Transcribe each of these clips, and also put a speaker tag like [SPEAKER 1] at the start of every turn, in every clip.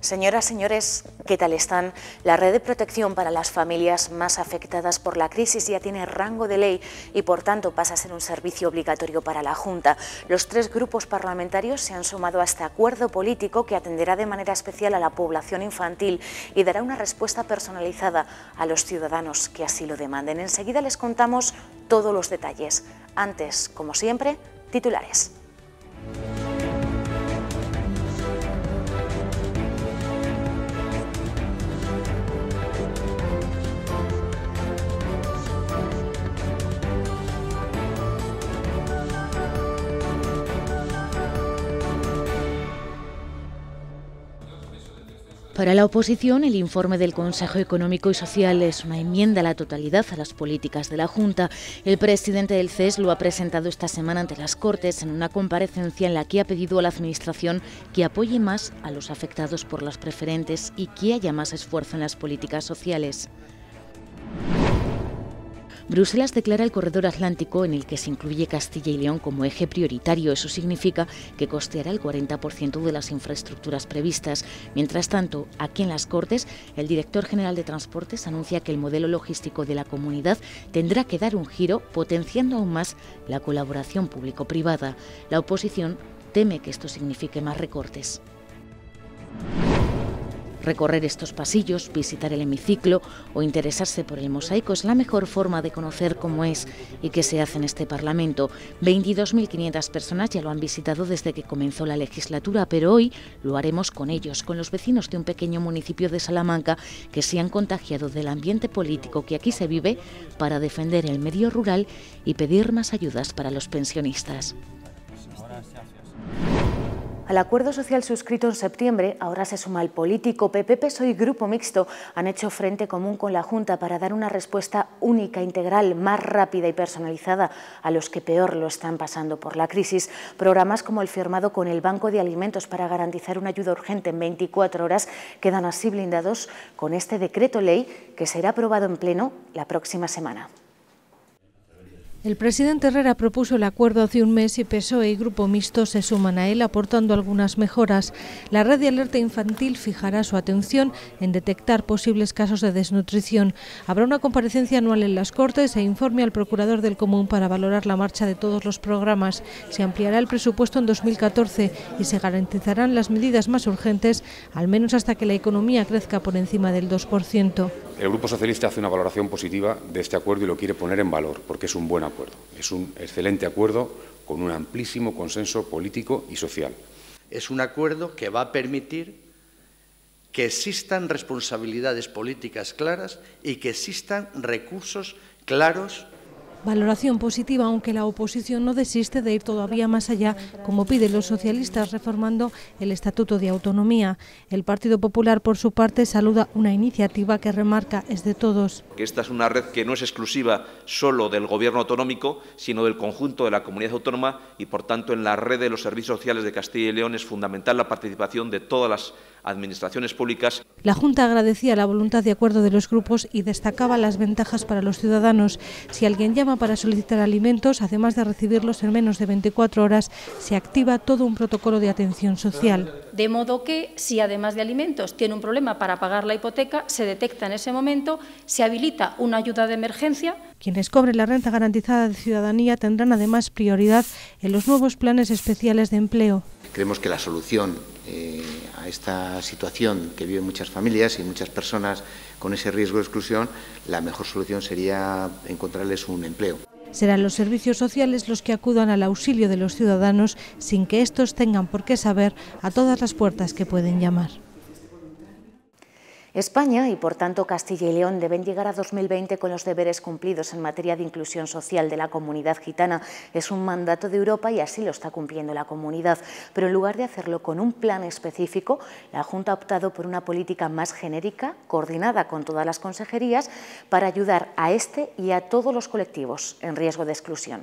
[SPEAKER 1] Señoras, señores, ¿qué tal están? La red de protección para las familias más afectadas por la crisis ya tiene rango de ley y por tanto pasa a ser un servicio obligatorio para la Junta. Los tres grupos parlamentarios se han sumado a este acuerdo político que atenderá de manera especial a la población infantil y dará una respuesta personalizada a los ciudadanos que así lo demanden. Enseguida les contamos todos los detalles. Antes, como siempre, titulares. Para la oposición, el informe del Consejo Económico y Social es una enmienda a la totalidad a las políticas de la Junta. El presidente del CES lo ha presentado esta semana ante las Cortes en una comparecencia en la que ha pedido a la Administración que apoye más a los afectados por las preferentes y que haya más esfuerzo en las políticas sociales. Bruselas declara el corredor atlántico en el que se incluye Castilla y León como eje prioritario. Eso significa que costeará el 40% de las infraestructuras previstas. Mientras tanto, aquí en las Cortes, el director general de Transportes anuncia que el modelo logístico de la comunidad tendrá que dar un giro potenciando aún más la colaboración público-privada. La oposición teme que esto signifique más recortes. Recorrer estos pasillos, visitar el hemiciclo o interesarse por el mosaico es la mejor forma de conocer cómo es y qué se hace en este Parlamento. 22.500 personas ya lo han visitado desde que comenzó la legislatura, pero hoy lo haremos con ellos, con los vecinos de un pequeño municipio de Salamanca que se han contagiado del ambiente político que aquí se vive para defender el medio rural y pedir más ayudas para los pensionistas. Al acuerdo social suscrito en septiembre, ahora se suma el político PP, PSOE y Grupo Mixto. Han hecho frente común con la Junta para dar una respuesta única, integral, más rápida y personalizada a los que peor lo están pasando por la crisis. Programas como el firmado con el Banco de Alimentos para garantizar una ayuda urgente en 24 horas quedan así blindados con este decreto ley que será aprobado en pleno la próxima semana.
[SPEAKER 2] El presidente Herrera propuso el acuerdo hace un mes y PSOE y Grupo Mixto se suman a él aportando algunas mejoras. La red de alerta infantil fijará su atención en detectar posibles casos de desnutrición. Habrá una comparecencia anual en las Cortes e informe al Procurador del Común para valorar la marcha de todos los programas. Se ampliará el presupuesto en 2014 y se garantizarán las medidas más urgentes, al menos hasta que la economía crezca por encima del 2%.
[SPEAKER 3] El Grupo Socialista hace una valoración positiva de este acuerdo y lo quiere poner en valor, porque es un buen acuerdo es un excelente acuerdo con un amplísimo consenso político y social. Es un acuerdo que va a
[SPEAKER 4] permitir que existan responsabilidades políticas claras y que existan recursos claros
[SPEAKER 2] Valoración positiva, aunque la oposición no desiste de ir todavía más allá, como piden los socialistas, reformando el Estatuto de Autonomía. El Partido Popular, por su parte, saluda una iniciativa que remarca es de todos.
[SPEAKER 5] Esta es una red que no es exclusiva solo del Gobierno autonómico, sino del conjunto de la comunidad autónoma y, por tanto, en la red de los servicios sociales de Castilla y León es fundamental la participación de todas las administraciones públicas.
[SPEAKER 2] La Junta agradecía la voluntad de acuerdo de los grupos y destacaba las ventajas para los ciudadanos. Si alguien llama para solicitar alimentos, además de recibirlos en menos de 24 horas, se activa todo un protocolo de atención social.
[SPEAKER 6] De modo que, si además de alimentos tiene un problema para pagar la hipoteca, se detecta en ese momento, se
[SPEAKER 2] habilita una ayuda de emergencia. Quienes cobren la renta garantizada de ciudadanía tendrán además prioridad en los nuevos planes especiales de empleo.
[SPEAKER 5] Creemos que la solución eh, esta situación que viven muchas familias y muchas personas con ese riesgo de exclusión, la mejor solución sería encontrarles un empleo.
[SPEAKER 2] Serán los servicios sociales los que acudan al auxilio de los ciudadanos sin que estos tengan por qué saber a todas las puertas que pueden llamar.
[SPEAKER 1] España y, por tanto, Castilla y León deben llegar a 2020 con los deberes cumplidos en materia de inclusión social de la comunidad gitana. Es un mandato de Europa y así lo está cumpliendo la comunidad. Pero en lugar de hacerlo con un plan específico, la Junta ha optado por una política más genérica, coordinada con todas las consejerías, para ayudar a este y a todos los colectivos en riesgo de exclusión.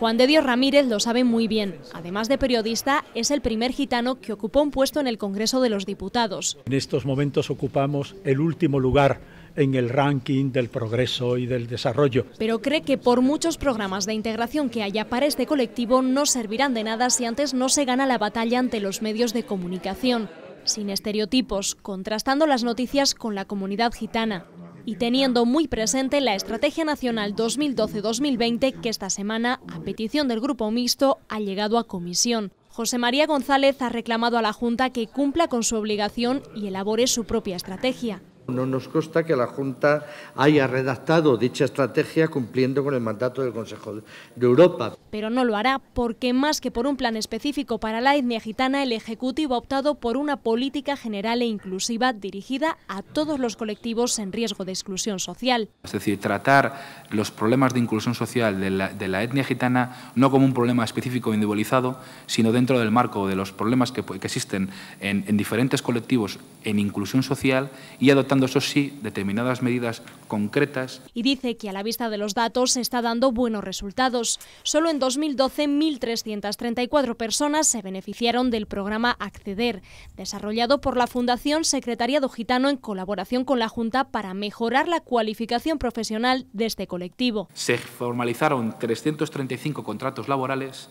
[SPEAKER 6] Juan de Dios Ramírez lo sabe muy bien. Además de periodista, es el primer gitano que ocupó un puesto en el Congreso de los Diputados.
[SPEAKER 5] En estos momentos ocupamos el último lugar en el ranking del progreso y del desarrollo.
[SPEAKER 6] Pero cree que por muchos programas de integración que haya para este colectivo no servirán de nada si antes no se gana la batalla ante los medios de comunicación, sin estereotipos, contrastando las noticias con la comunidad gitana y teniendo muy presente la Estrategia Nacional 2012-2020 que esta semana, a petición del Grupo Mixto, ha llegado a comisión. José María González ha reclamado a la Junta que cumpla con su obligación y elabore su propia estrategia.
[SPEAKER 5] No
[SPEAKER 4] nos consta que la Junta haya redactado dicha estrategia cumpliendo con el mandato del Consejo de Europa.
[SPEAKER 6] Pero no lo hará porque más que por un plan específico para la etnia gitana, el Ejecutivo ha optado por una política general e inclusiva dirigida a todos los colectivos en riesgo de exclusión social.
[SPEAKER 7] Es decir, tratar los problemas de inclusión social de la, etnia gitana no como un problema específico e individualizado, sino dentro del marco de los problemas que, existen en, en diferentes colectivos en inclusión social y adoptar ...dando eso sí, determinadas medidas concretas.
[SPEAKER 6] Y dice que a la vista de los datos se está dando buenos resultados. Solo en 2012, 1.334 personas se beneficiaron del programa Acceder, desarrollado por la Fundación Secretariado Gitano en colaboración con la Junta para mejorar la cualificación profesional de este colectivo.
[SPEAKER 7] Se formalizaron 335 contratos laborales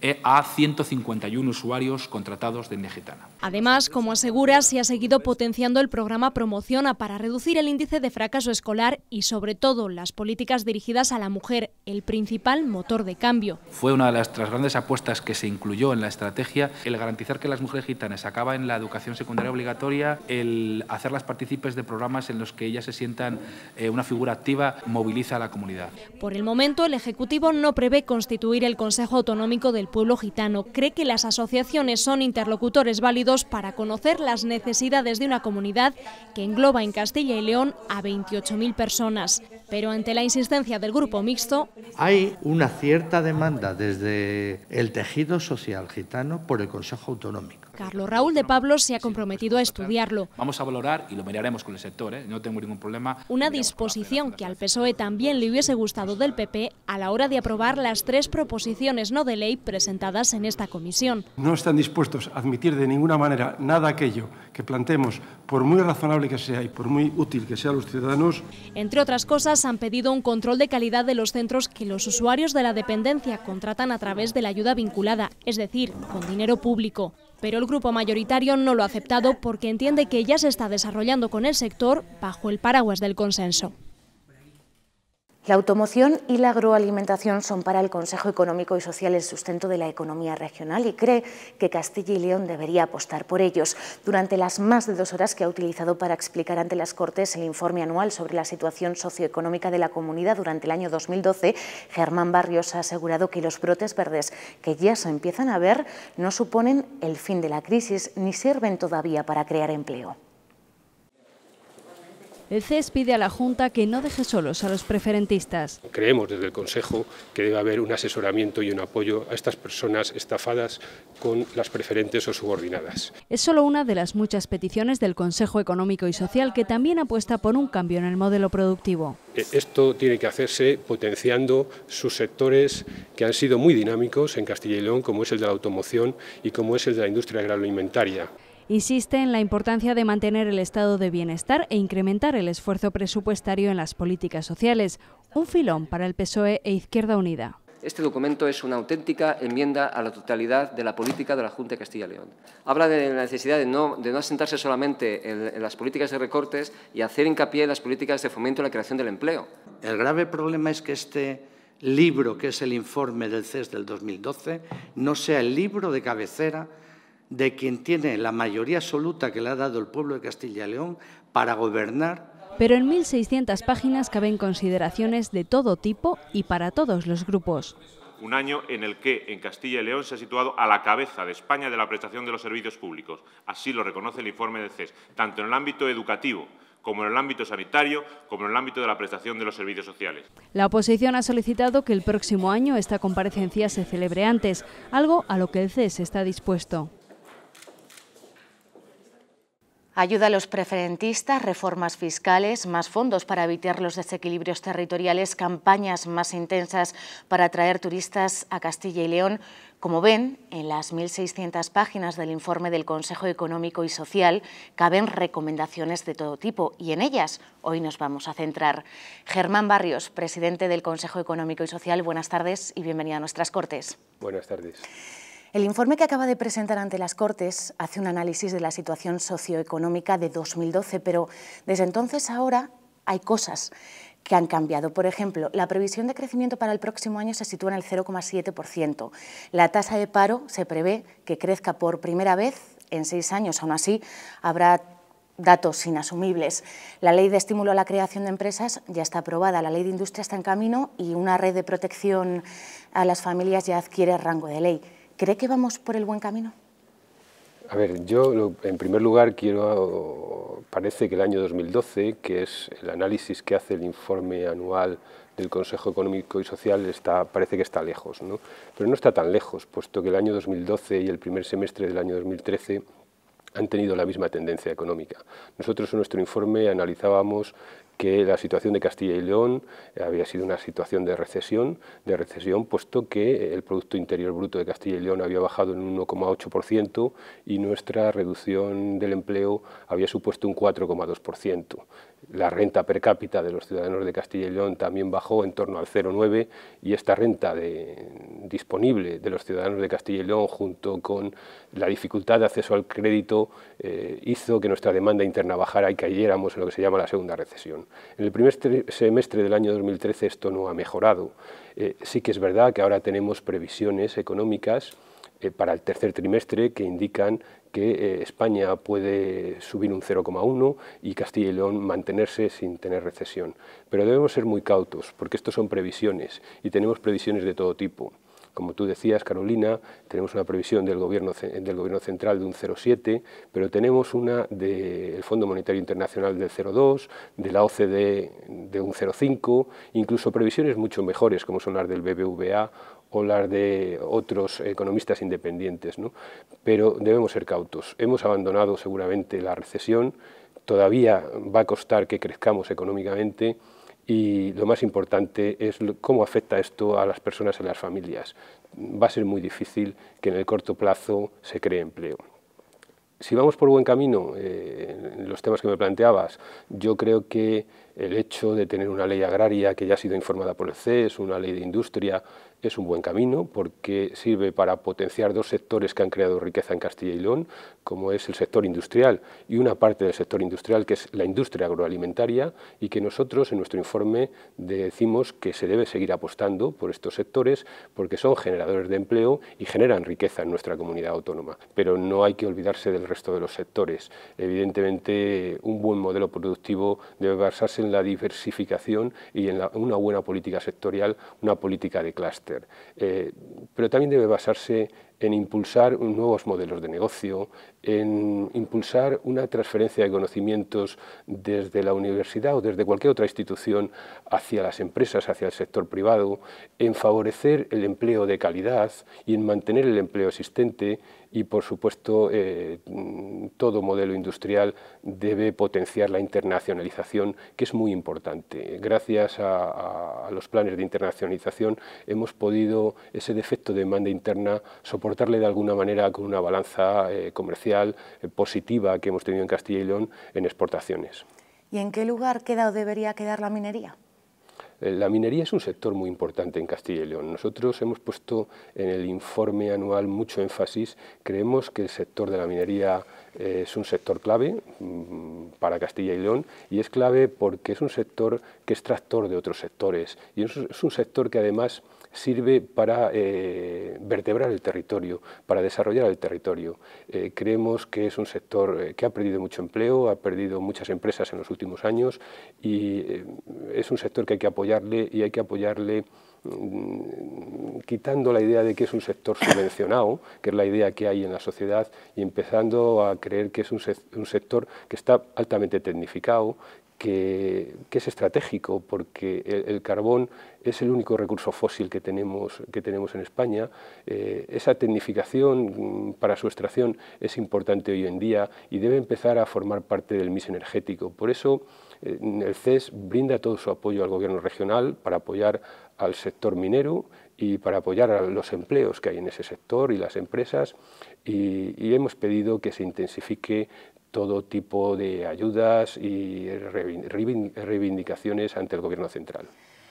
[SPEAKER 7] e a 151 usuarios contratados de gitana.
[SPEAKER 6] Además, como asegura, se ha seguido potenciando el programa Promociona para reducir el índice de fracaso escolar y, sobre todo, las políticas dirigidas a la mujer, el principal motor de cambio.
[SPEAKER 7] Fue una de las, grandes apuestas que se incluyó en la estrategia el garantizar que las mujeres gitanas acaben en la educación secundaria obligatoria, el hacerlas partícipes de programas en los que ellas se sientan eh, una figura activa, moviliza a la comunidad.
[SPEAKER 6] Por el momento, el Ejecutivo no prevé constituir el Consejo Autonómico de el pueblo gitano cree que las asociaciones son interlocutores válidos para conocer las necesidades de una comunidad que engloba en Castilla y León a 28.000 personas. Pero ante la insistencia del grupo mixto...
[SPEAKER 4] Hay una cierta demanda desde el tejido social gitano por el Consejo
[SPEAKER 7] Autonómico
[SPEAKER 6] Carlos Raúl de Pablo se ha comprometido a estudiarlo.
[SPEAKER 7] Vamos a valorar y lo miraremos con el sector, ¿eh? no tengo ningún problema.
[SPEAKER 6] Una disposición que al PSOE también le hubiese gustado del PP a la hora de aprobar las tres proposiciones no de ley presentadas en esta comisión.
[SPEAKER 3] No están dispuestos a admitir de ninguna manera nada aquello que planteemos, por muy razonable que sea y por muy útil que sea a los ciudadanos.
[SPEAKER 6] Entre otras cosas, han pedido un control de calidad de los centros que los usuarios de la dependencia contratan a través de la ayuda vinculada, es decir, con dinero público pero el grupo mayoritario no lo ha aceptado porque entiende que ya se está desarrollando con el sector bajo
[SPEAKER 1] el paraguas del consenso. La automoción y la agroalimentación son para el Consejo Económico y Social el sustento de la economía regional y cree que Castilla y León debería apostar por ellos. Durante las más de dos horas que ha utilizado para explicar ante las Cortes el informe anual sobre la situación socioeconómica de la comunidad durante el año 2012, Germán Barrios ha asegurado que los brotes verdes que ya se empiezan a ver no suponen el fin de la crisis ni sirven todavía para crear empleo.
[SPEAKER 8] El CES pide a la Junta que no deje solos a los preferentistas.
[SPEAKER 3] Creemos desde el Consejo que debe haber un asesoramiento y un apoyo a estas personas estafadas con las preferentes o subordinadas.
[SPEAKER 8] Es solo una de las muchas peticiones del Consejo Económico y Social que también apuesta por un cambio en el modelo productivo.
[SPEAKER 3] E, esto tiene que hacerse potenciando sus sectores que han sido muy dinámicos en Castilla y León, como es el de la automoción y como es el de la industria agroalimentaria
[SPEAKER 8] insiste en la importancia de mantener el estado de bienestar e incrementar el esfuerzo presupuestario en las políticas sociales, un filón para el PSOE e Izquierda Unida.
[SPEAKER 9] Este documento es una auténtica enmienda a la totalidad de la política de la Junta de Castilla y León. Habla de la necesidad de no, de asentarse solamente en, en las políticas de recortes y hacer hincapié en las políticas de fomento y la creación del empleo.
[SPEAKER 4] El grave problema es que este libro, que es el informe del CES del 2012, no sea el libro de cabecera de quien tiene la mayoría absoluta que le ha dado el pueblo de Castilla y León para gobernar.
[SPEAKER 8] Pero en 1.600 páginas caben consideraciones de todo tipo y para todos los grupos.
[SPEAKER 3] Un año en el que en Castilla y León se ha situado a la cabeza de España de la prestación de los servicios públicos. Así lo reconoce el informe del CES, tanto en el ámbito educativo como en el ámbito sanitario, como en el ámbito de la prestación de los servicios sociales.
[SPEAKER 8] La oposición ha solicitado que el próximo año esta comparecencia se celebre antes, algo a lo que el CES está dispuesto.
[SPEAKER 1] Ayuda a los preferentistas, reformas fiscales, más fondos para evitar los desequilibrios territoriales, campañas más intensas para atraer turistas a Castilla y León. Como ven, en las 1.600 páginas del informe del Consejo Económico y Social caben recomendaciones de todo tipo y en ellas hoy nos vamos a centrar. Germán Barrios, presidente del Consejo Económico y Social, buenas tardes y bienvenido a nuestras Cortes.
[SPEAKER 3] Buenas tardes.
[SPEAKER 1] El informe que acaba de presentar ante las Cortes hace un análisis de la situación socioeconómica de 2012, pero desde entonces ahora hay cosas que han cambiado. Por ejemplo, la previsión de crecimiento para el próximo año se sitúa en el 0,7%. La tasa de paro se prevé que crezca por primera vez en seis años. Aún así, habrá datos inasumibles. La ley de estímulo a la creación de empresas ya está aprobada, la ley de industria está en camino y una red de protección a las familias ya adquiere rango de ley. ¿Cree que vamos por el buen camino?
[SPEAKER 3] A ver, yo en primer lugar quiero, parece que el año 2012, que es el análisis que hace el informe anual del Consejo Económico y Social, está, parece que está lejos, ¿no? pero no está tan lejos, puesto que el año 2012 y el primer semestre del año 2013 han tenido la misma tendencia económica. Nosotros en nuestro informe analizábamos que la situación de Castilla y León eh, había sido una situación de recesión, de recesión puesto que el Producto Interior Bruto de Castilla y León había bajado en un 1,8% y nuestra reducción del empleo había supuesto un 4,2%. La renta per cápita de los ciudadanos de Castilla y León también bajó en torno al 0,9 y esta renta disponible de los ciudadanos de Castilla y León junto con la dificultad de acceso al crédito eh, hizo que nuestra demanda interna bajara y cayéramos en lo que se llama la segunda recesión. En el primer semestre del año 2013 esto no ha mejorado. Eh, sí que es verdad que ahora tenemos previsiones económicas para el tercer trimestre que indican que eh, España puede subir un 0,1 y Castilla y León mantenerse sin tener recesión. Pero debemos ser muy cautos porque estos son previsiones y tenemos previsiones de todo tipo. Como tú decías, Carolina, tenemos una previsión del gobierno, central de un 0,7, pero tenemos una del Fondo Monetario Internacional del 0,2, de la OCDE de un 0,5, incluso previsiones mucho mejores, como son las del BBVA o las de otros economistas independientes, pero debemos ser cautos. Hemos abandonado seguramente la recesión, todavía va a costar que crezcamos económicamente y lo más importante es cómo afecta esto a las personas y a las familias. Va a ser muy difícil que en el corto plazo se cree empleo si vamos por buen camino, eh, en los temas que me planteabas, yo creo que el hecho de tener una ley agraria que ya ha sido informada por el CES, una ley de industria, es un buen camino porque sirve para potenciar dos sectores que han creado riqueza en Castilla y León, como es el sector industrial y una parte del sector industrial que es la industria agroalimentaria y que nosotros en nuestro informe decimos que se debe seguir apostando por estos sectores porque son generadores de empleo y generan riqueza en nuestra comunidad autónoma. Pero no hay que olvidarse del resto de los sectores. Evidentemente un buen modelo productivo debe basarse en la diversificación y en una buena política sectorial, una política de clúster. Eh, pero también debe basarse en impulsar nuevos modelos de negocio, en impulsar una transferencia de conocimientos desde la universidad o desde cualquier otra institución hacia las empresas, hacia el sector privado, en favorecer el empleo de calidad y en mantener el empleo existente y, por supuesto, eh, todo modelo industrial debe potenciar la internacionalización, que es muy importante. Gracias a, los planes de internacionalización hemos podido ese defecto de demanda interna soportarle de alguna manera con una balanza eh, comercial eh, positiva que hemos tenido en Castilla y León en exportaciones.
[SPEAKER 1] ¿Y en qué lugar queda o debería quedar la minería?
[SPEAKER 3] Eh, la minería es un sector muy importante en Castilla y León. Nosotros hemos puesto en el informe anual mucho énfasis. Creemos que el sector de la minería eh, es un sector clave mm, para Castilla y León y es clave porque es un sector que es tractor de otros sectores y es un sector que además sirve para eh, vertebrar el territorio, para desarrollar el territorio. Eh, creemos que es un sector eh, que ha perdido mucho empleo, ha perdido muchas empresas en los últimos años y es un sector que hay que apoyarle y hay que apoyarle Mm, quitando la idea de que es un sector subvencionado, que es la idea que hay en la sociedad, y empezando a creer que es un, sector que está altamente tecnificado, que, es estratégico, porque el, carbón es el único recurso fósil que tenemos, que tenemos en España. Eh, esa tecnificación mm, para su extracción es importante hoy en día y debe empezar a formar parte del mis energético. Por eso, eh, el CES brinda todo su apoyo al gobierno regional para apoyar al sector minero y para apoyar a los empleos que hay en ese sector y las empresas y, hemos pedido que se intensifique todo tipo de ayudas y reivindicaciones ante el Gobierno central.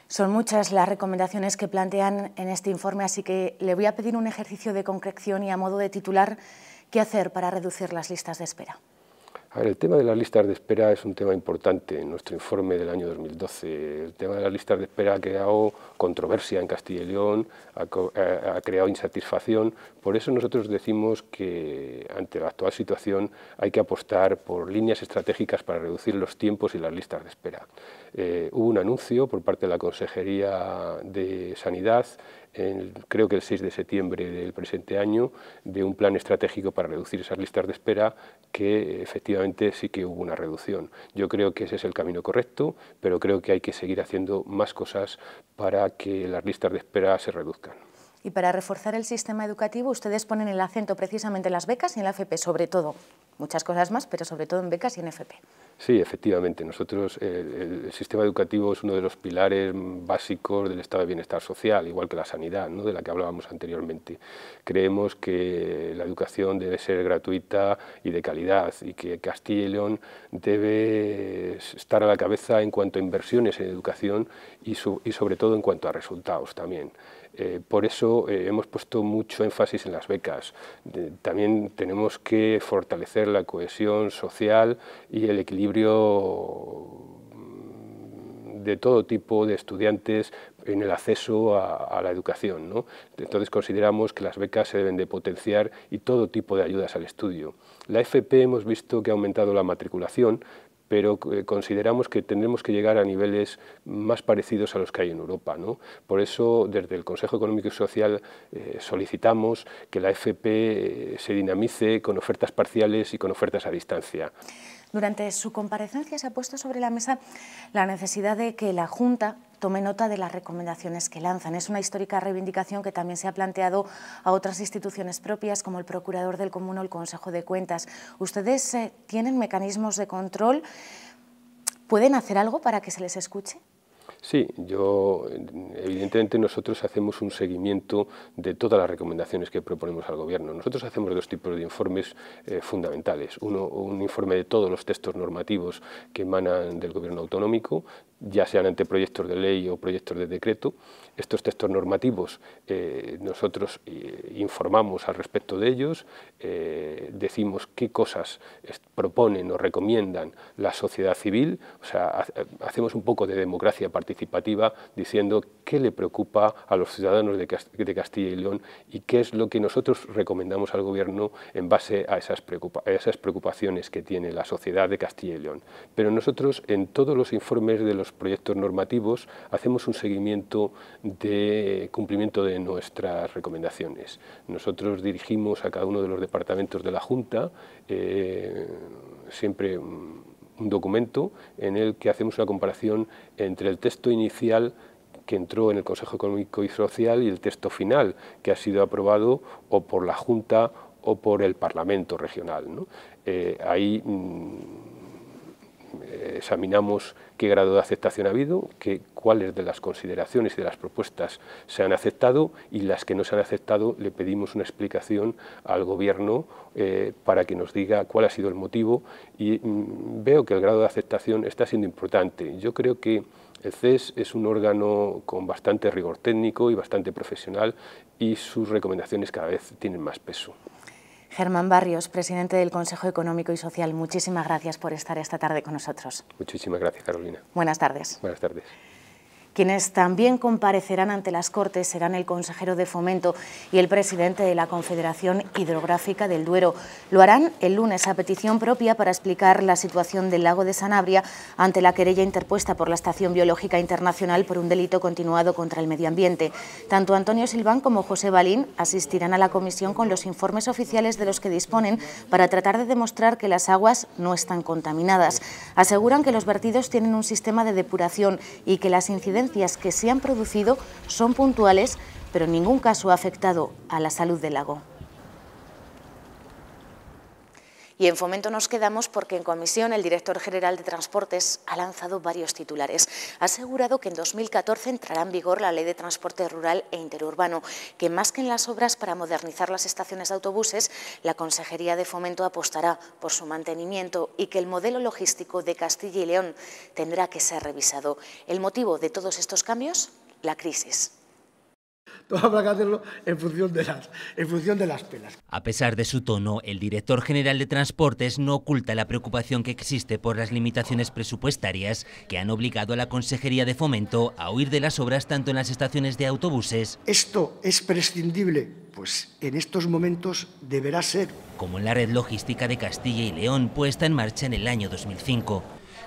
[SPEAKER 1] Son muchas las recomendaciones que plantean en este informe, así que le voy a pedir un ejercicio de concreción y a modo de titular, ¿qué hacer para reducir las listas de espera?
[SPEAKER 3] el tema de las listas de espera es un tema importante en nuestro informe del año 2012. El tema de las listas de espera ha creado controversia en Castilla y León, eh, ha, creado insatisfacción. Por eso nosotros decimos que ante la actual situación hay que apostar por líneas estratégicas para reducir los tiempos y las listas de espera. Eh, hubo un anuncio por parte de la Consejería de Sanidad creo que el 6 de septiembre del presente año, de un plan estratégico para reducir esas listas de espera, que efectivamente sí que hubo una reducción. Yo creo que ese es el camino correcto, pero creo que hay que seguir haciendo más cosas para que las listas de espera se reduzcan.
[SPEAKER 1] Y para reforzar el sistema educativo, ustedes ponen el acento precisamente en las becas y en la FP, sobre todo. Muchas cosas más, pero sobre todo en becas y en FP.
[SPEAKER 3] Sí, efectivamente. Nosotros, eh, el sistema educativo es uno de los pilares básicos del estado de bienestar social, igual que la sanidad, ¿no? de la que hablábamos anteriormente. Creemos que la educación debe ser gratuita y de calidad y que Castilla y León debe estar a la cabeza en cuanto a inversiones en educación y, sobre todo en cuanto a resultados también. Eh, por eso eh, hemos puesto mucho énfasis en las becas. también tenemos que fortalecer la cohesión social y el equilibrio equilibrio mm, de todo tipo de estudiantes en el acceso a, la educación. Entonces consideramos que las becas se deben de potenciar y todo tipo de ayudas al estudio. La FP hemos visto que ha aumentado la matriculación, pero eh, consideramos que tendremos que llegar a niveles más parecidos a los que hay en Europa. Por eso, desde el Consejo Económico y Social eh, solicitamos que la FP eh, se dinamice con ofertas parciales y con ofertas a distancia.
[SPEAKER 1] Durante su comparecencia se ha puesto sobre la mesa la necesidad de que la Junta tome nota de las recomendaciones que lanzan. Es una histórica reivindicación que también se ha planteado a otras instituciones propias como el Procurador del Común o el Consejo de Cuentas. ¿Ustedes eh, tienen mecanismos de control? ¿Pueden hacer algo para que se les escuche?
[SPEAKER 3] Sí, yo evidentemente nosotros hacemos un seguimiento de todas las recomendaciones que proponemos al Gobierno. Nosotros hacemos dos tipos de informes eh, fundamentales. Uno, un informe de todos los textos normativos que emanan del Gobierno autonómico, ya sean anteproyectos de ley o proyectos de decreto. Estos textos normativos eh, nosotros eh, informamos al respecto de ellos, decimos qué cosas proponen o recomiendan la sociedad civil, o sea, hacemos un poco de democracia participativa participativa diciendo qué le preocupa a los ciudadanos de, Castilla y León y qué es lo que nosotros recomendamos al Gobierno en base a esas, preocupaciones que tiene la sociedad de Castilla y León. Pero nosotros en todos los informes de los proyectos normativos hacemos un seguimiento de cumplimiento de nuestras recomendaciones. Nosotros dirigimos a cada uno de los departamentos de la Junta eh, siempre mm, un documento en el que hacemos una comparación entre el texto inicial que entró en el Consejo Económico y Social y el texto final que ha sido aprobado o por la Junta o por el Parlamento Regional. Eh, ahí mm, examinamos qué grado de aceptación ha habido, qué cuáles de las consideraciones y de las propuestas se han aceptado y las que no se han aceptado le pedimos una explicación al Gobierno eh, para que nos diga cuál ha sido el motivo y mm, veo que el grado de aceptación está siendo importante. Yo creo que el CES es un órgano con bastante rigor técnico y bastante profesional y sus recomendaciones cada vez tienen más peso.
[SPEAKER 1] Germán Barrios, presidente del Consejo Económico y Social, muchísimas gracias por estar esta tarde con nosotros.
[SPEAKER 3] Muchísimas gracias, Carolina.
[SPEAKER 1] Buenas tardes. Buenas tardes. Quienes también comparecerán ante las Cortes serán el consejero de Fomento y el presidente de la Confederación Hidrográfica del Duero. Lo harán el lunes a petición propia para explicar la situación del lago de Sanabria ante la querella interpuesta por la Estación Biológica Internacional por un delito continuado contra el medio ambiente. Tanto Antonio Silván como José Balín asistirán a la comisión con los informes oficiales de los que disponen para tratar de demostrar que las aguas no están contaminadas. Aseguran que los vertidos tienen un sistema de depuración y que las incidencias días que se han producido son puntuales, pero en ningún caso ha afectado a la salud del lago. Y en Fomento nos quedamos porque en comisión el director general de Transportes ha lanzado varios titulares. Ha asegurado que en 2014 entrará en vigor la Ley de Transporte Rural e Interurbano, que más que en las obras para modernizar las estaciones de autobuses, la Consejería de Fomento apostará por su mantenimiento y que el modelo logístico de Castilla y León tendrá que ser revisado. ¿El motivo de todos estos cambios? La crisis.
[SPEAKER 10] Todo
[SPEAKER 4] habrá que hacerlo en función, de las, en función de las penas.
[SPEAKER 10] A pesar de su tono, el director general de Transportes no oculta la preocupación que existe por las limitaciones presupuestarias que han obligado a la Consejería de Fomento a huir de las obras tanto en las estaciones de autobuses. Esto
[SPEAKER 4] es prescindible, pues en estos
[SPEAKER 10] momentos deberá ser. Como en la red logística de Castilla y León, puesta en marcha en el año 2005.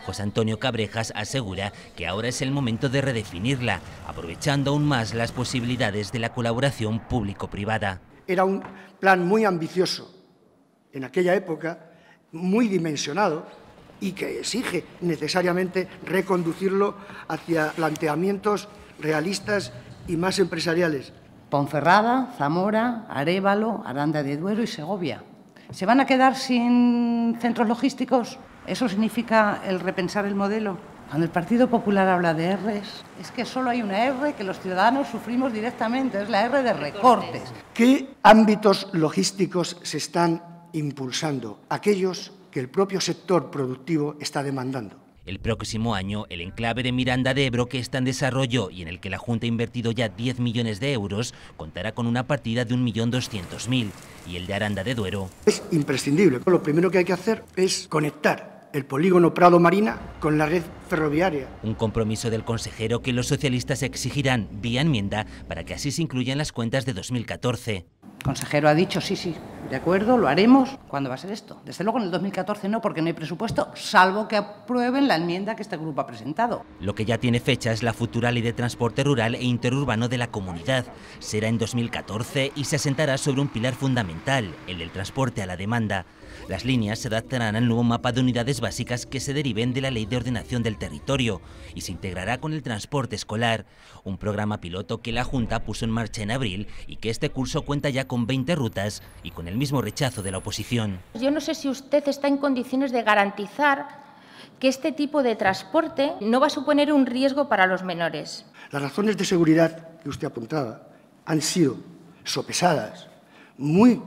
[SPEAKER 10] José Antonio Cabrejas asegura que ahora es el momento de redefinirla, aprovechando aún más las posibilidades de la colaboración público-privada.
[SPEAKER 4] Era un plan muy ambicioso en aquella época, muy dimensionado y que exige necesariamente reconducirlo hacia planteamientos realistas y más empresariales.
[SPEAKER 2] Ponferrada, Zamora, Arevalo, Aranda de Duero y Segovia. ¿Se van a quedar sin centros logísticos? ¿Eso significa el repensar el modelo? Cuando el Partido Popular habla de R, es que solo hay una R que los ciudadanos sufrimos directamente, es la R de recortes.
[SPEAKER 4] ¿Qué ámbitos logísticos se están impulsando? Aquellos que el propio sector productivo está demandando.
[SPEAKER 10] El próximo año, el enclave de Miranda de Ebro, que está en desarrollo y en el que la Junta ha invertido ya 10 millones de euros, contará con una partida de 1.200.000 y el de Aranda de Duero.
[SPEAKER 4] Es imprescindible. Lo primero que hay que hacer es conectar el polígono Prado Marina con la red ferroviaria.
[SPEAKER 10] Un compromiso del consejero que los socialistas exigirán vía enmienda para que así se incluyan las cuentas de 2014.
[SPEAKER 2] El consejero ha dicho, sí, sí, de acuerdo, lo haremos. ¿Cuándo va a ser esto? Desde luego en el 2014 no, porque no hay presupuesto, salvo que aprueben la enmienda que este grupo ha presentado.
[SPEAKER 10] Lo que ya tiene fecha es la futura ley de transporte rural e interurbano de la comunidad. Será en 2014 y se asentará sobre un pilar fundamental, el del transporte a la demanda. Las líneas se adaptarán al nuevo mapa de unidades básicas que se deriven de la ley de ordenación del territorio y se integrará con el transporte escolar, un programa piloto que la Junta puso en marcha en abril y que este curso cuenta ya con 20 rutas y con el mismo rechazo de la oposición.
[SPEAKER 1] Yo no sé si usted está en condiciones de garantizar que este tipo de transporte no va a suponer un riesgo para los menores.
[SPEAKER 4] Las razones de seguridad que usted apuntaba han sido sopesadas, muy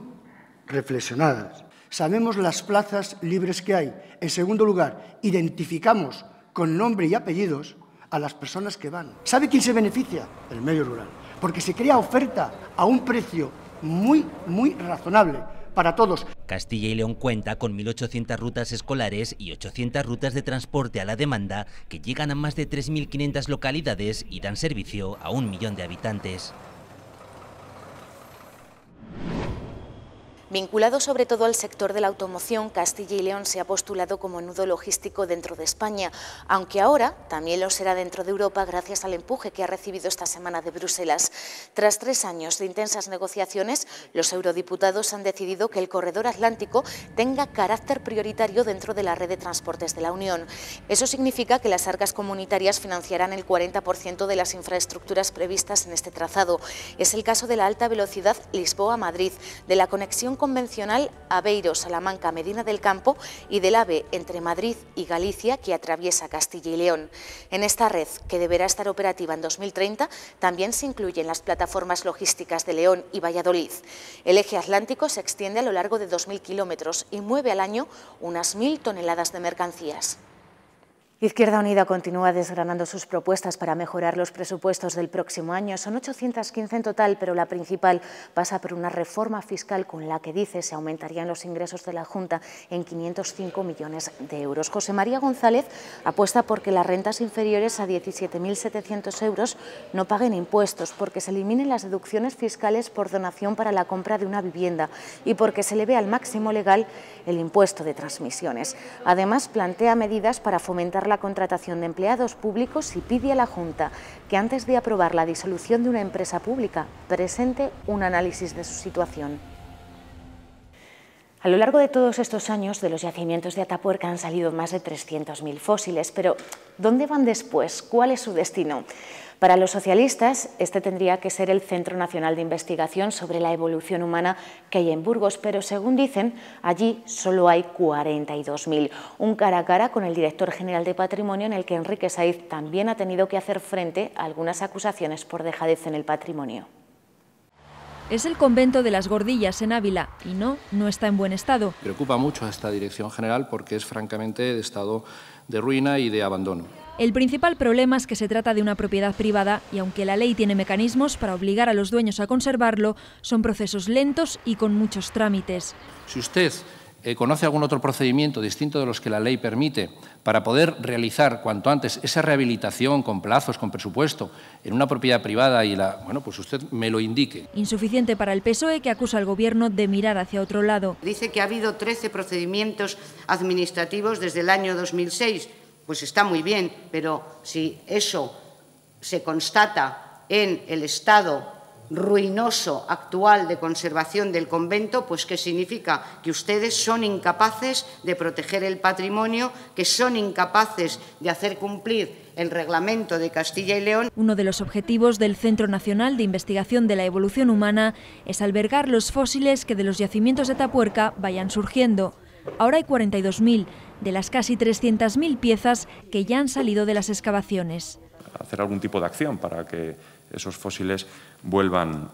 [SPEAKER 4] reflexionadas. Sabemos las plazas libres que hay. En segundo lugar, identificamos con nombre y apellidos a las personas que van. ¿Sabe quién se beneficia? El medio rural. Porque se crea oferta a un precio muy, muy razonable para todos.
[SPEAKER 10] Castilla y León cuenta con 1.800 rutas escolares y 800 rutas de transporte a la demanda que llegan a más de 3.500 localidades y dan servicio a un millón de habitantes.
[SPEAKER 1] Vinculado sobre todo al sector de la automoción, Castilla y León se ha postulado como nudo logístico dentro de España, aunque ahora también lo será dentro de Europa gracias al empuje que ha recibido esta semana de Bruselas. Tras tres años de intensas negociaciones, los eurodiputados han decidido que el corredor atlántico tenga carácter prioritario dentro de la red de transportes de la Unión. Eso significa que las arcas comunitarias financiarán el 40% de las infraestructuras previstas en este trazado. Es el caso de la alta velocidad Lisboa-Madrid, de la conexión convencional Aveiro, Salamanca, Medina del Campo y del AVE entre Madrid y Galicia que atraviesa Castilla y León. En esta red, que deberá estar operativa en 2030, también se incluyen las plataformas logísticas de León y Valladolid. El eje atlántico se extiende a lo largo de 2.000 kilómetros y mueve al año unas 1.000 toneladas de mercancías. Izquierda Unida continúa desgranando sus propuestas para mejorar los presupuestos del próximo año. Son 815 en total, pero la principal pasa por una reforma fiscal con la que dice se aumentarían los ingresos de la Junta en 505 millones de euros. José María González apuesta porque las rentas inferiores a 17.700 euros no paguen impuestos, porque se eliminen las deducciones fiscales por donación para la compra de una vivienda y porque se eleve al máximo legal el impuesto de transmisiones. Además, plantea medidas para fomentar la contratación de empleados públicos y pide a la Junta que antes de aprobar la disolución de una empresa pública presente un análisis de su situación. A lo largo de todos estos años, de los yacimientos de Atapuerca han salido más de 300.000 fósiles, pero ¿dónde van después? ¿Cuál es su destino? Para los socialistas, este tendría que ser el Centro Nacional de Investigación sobre la Evolución Humana que hay en Burgos, pero según dicen, allí solo hay 42.000. Un cara a cara con el director general de Patrimonio en el que Enrique Saiz también ha tenido que hacer frente a algunas acusaciones por dejadez en el patrimonio. Es el convento de las Gordillas en Ávila y no, no está en buen estado.
[SPEAKER 7] Preocupa mucho a esta dirección general porque es francamente de estado de ruina y de abandono.
[SPEAKER 9] El principal problema es que se trata de una propiedad privada y aunque la ley tiene mecanismos para obligar a los dueños a conservarlo, son procesos lentos y con muchos trámites.
[SPEAKER 7] Si usted eh, conoce algún otro procedimiento distinto de los que la ley permite para poder realizar cuanto antes esa rehabilitación con plazos, con presupuesto, en una propiedad privada y la. Bueno, pues usted me lo indique.
[SPEAKER 9] Insuficiente para el PSOE que acusa al Gobierno de mirar hacia otro lado.
[SPEAKER 2] Dice que ha habido 13
[SPEAKER 1] procedimientos administrativos desde el año 2006 pues está muy bien, pero si eso se constata en el estado ruinoso actual de conservación del convento, pues qué significa que ustedes son incapaces de proteger el patrimonio, que son incapaces de hacer cumplir el reglamento de Castilla y León.
[SPEAKER 9] Uno de los objetivos del Centro Nacional de Investigación de la Evolución Humana es albergar los fósiles que de los yacimientos de Tapuerca vayan surgiendo. Ahora hay 42.000 de las casi 300.000 piezas que ya han salido de las excavaciones.
[SPEAKER 3] Hacer algún tipo de acción para que esos fósiles vuelvan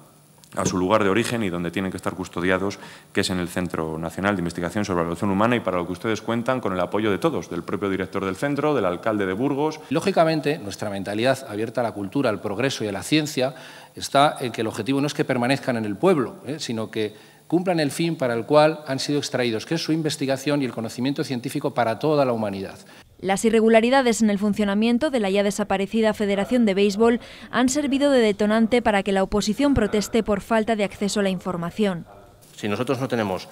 [SPEAKER 3] a su lugar de origen y donde tienen que estar custodiados, que es en el Centro Nacional de Investigación sobre la Evolución Humana y para lo que ustedes cuentan con el apoyo de todos, del propio director del centro, del alcalde de Burgos.
[SPEAKER 7] Lógicamente, nuestra mentalidad abierta a la cultura, al progreso y a la ciencia está en que el objetivo no es que permanezcan en el pueblo, ¿eh? sino que cumplan el fin para el cual han sido extraídos, que es su investigación y el conocimiento científico para toda la humanidad.
[SPEAKER 9] Las irregularidades en el funcionamiento de la ya desaparecida Federación de Béisbol han servido de detonante para que la oposición proteste por falta de acceso a la información.
[SPEAKER 5] Si nosotros no tenemos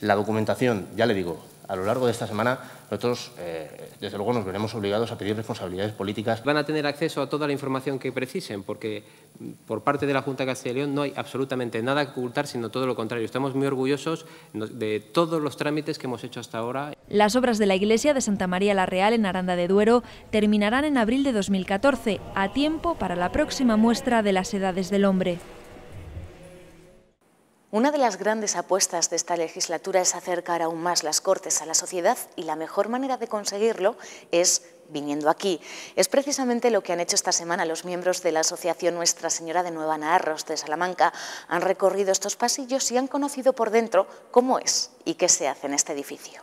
[SPEAKER 5] la documentación, ya le digo, a lo largo de esta semana nosotros, eh, desde luego, nos veremos obligados a pedir responsabilidades políticas. Van a tener acceso a toda la información que precisen, porque por parte de la Junta de Castilla y León no hay absolutamente nada que ocultar, sino todo lo contrario. Estamos muy orgullosos de todos los trámites que hemos hecho hasta ahora.
[SPEAKER 9] Las obras de la iglesia de Santa María la Real en Aranda de Duero terminarán en abril de 2014, a tiempo para la próxima muestra de las edades del hombre.
[SPEAKER 1] Una de las grandes apuestas de esta legislatura es acercar aún más las Cortes a la sociedad y la mejor manera de conseguirlo es viniendo aquí. Es precisamente lo que han hecho esta semana los miembros de la Asociación Nuestra Señora de Nueva Navarros de Salamanca. Han recorrido estos pasillos y han conocido por dentro cómo es y qué se hace en este edificio.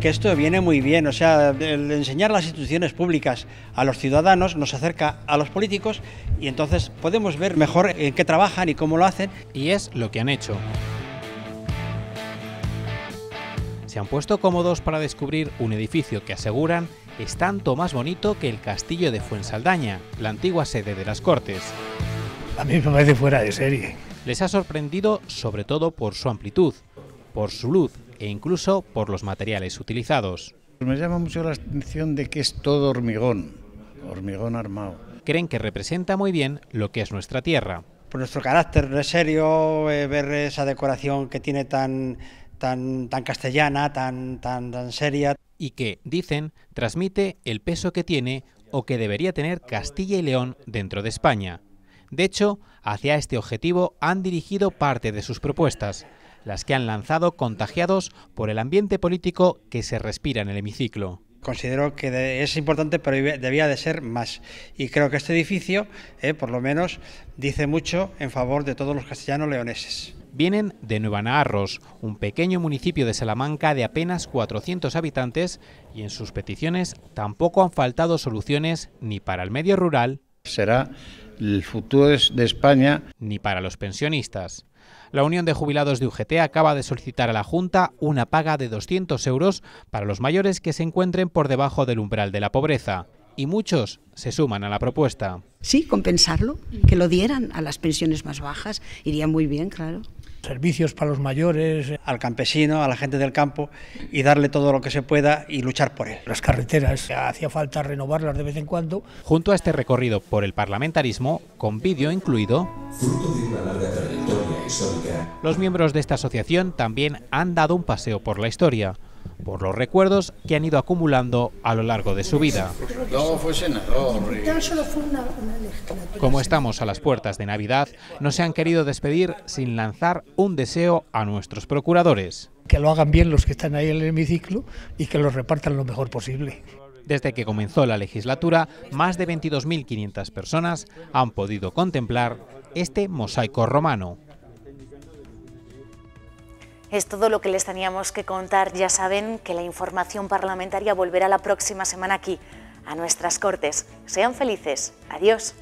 [SPEAKER 5] que esto viene muy bien, o sea, el enseñar las instituciones públicas a los ciudadanos nos acerca a los políticos y entonces podemos ver mejor en qué trabajan y cómo lo hacen. Y es lo que han hecho. Se han puesto cómodos para descubrir un edificio que aseguran es tanto más bonito que el castillo de Fuensaldaña, la antigua sede de las Cortes.
[SPEAKER 4] A mí me parece fuera de serie.
[SPEAKER 5] Les ha sorprendido sobre todo por su amplitud, por su luz e incluso por los materiales utilizados. Me llama mucho la atención de que es todo hormigón, hormigón armado. Creen que representa muy bien lo que es nuestra tierra. Por nuestro carácter de serio, eh, ver esa decoración que tiene tan, tan, tan castellana, tan, tan, tan seria. Y que, dicen, transmite el peso que tiene o que debería tener Castilla y León dentro de España. De hecho, hacia este objetivo han dirigido parte de sus propuestas, las que han lanzado contagiados por el ambiente político que se respira en el hemiciclo considero que es importante, pero debía de ser más. Y creo que este edificio, eh, por lo menos, dice mucho en favor de todos los castellanos leoneses. Vienen de Nueva Narros, un pequeño municipio de Salamanca de apenas 400 habitantes, y en sus peticiones tampoco han faltado soluciones ni para el medio rural. Será el futuro de España. Ni para los pensionistas. La Unión de Jubilados de UGT acaba de solicitar a la Junta una paga de 200 euros para los mayores que se encuentren por debajo del umbral de la pobreza. Y muchos se suman a la propuesta.
[SPEAKER 8] Sí, compensarlo, que lo dieran a las pensiones más bajas, iría muy bien, claro
[SPEAKER 5] servicios para los mayores, eh, al campesino, a la gente del campo y darle todo lo que se pueda y luchar por él. Las carreteras hacía falta renovarlas de vez en cuando. Junto a este recorrido por el parlamentarismo, con vídeo incluido. Los miembros de esta asociación también han dado un paseo por la historia, por los recuerdos que han ido acumulando a lo largo de su vida. Como estamos a las puertas de Navidad, no se han querido despedir sin lanzar un deseo a nuestros procuradores.
[SPEAKER 4] Que lo hagan bien los que están ahí en el hemiciclo y que lo repartan lo mejor posible.
[SPEAKER 5] Desde que comenzó la legislatura, más de 22.500 personas han podido contemplar este mosaico romano.
[SPEAKER 1] Es todo lo que les teníamos que contar. Ya saben que la información parlamentaria volverá la próxima semana aquí, a nuestras Cortes. Sean felices. Adiós.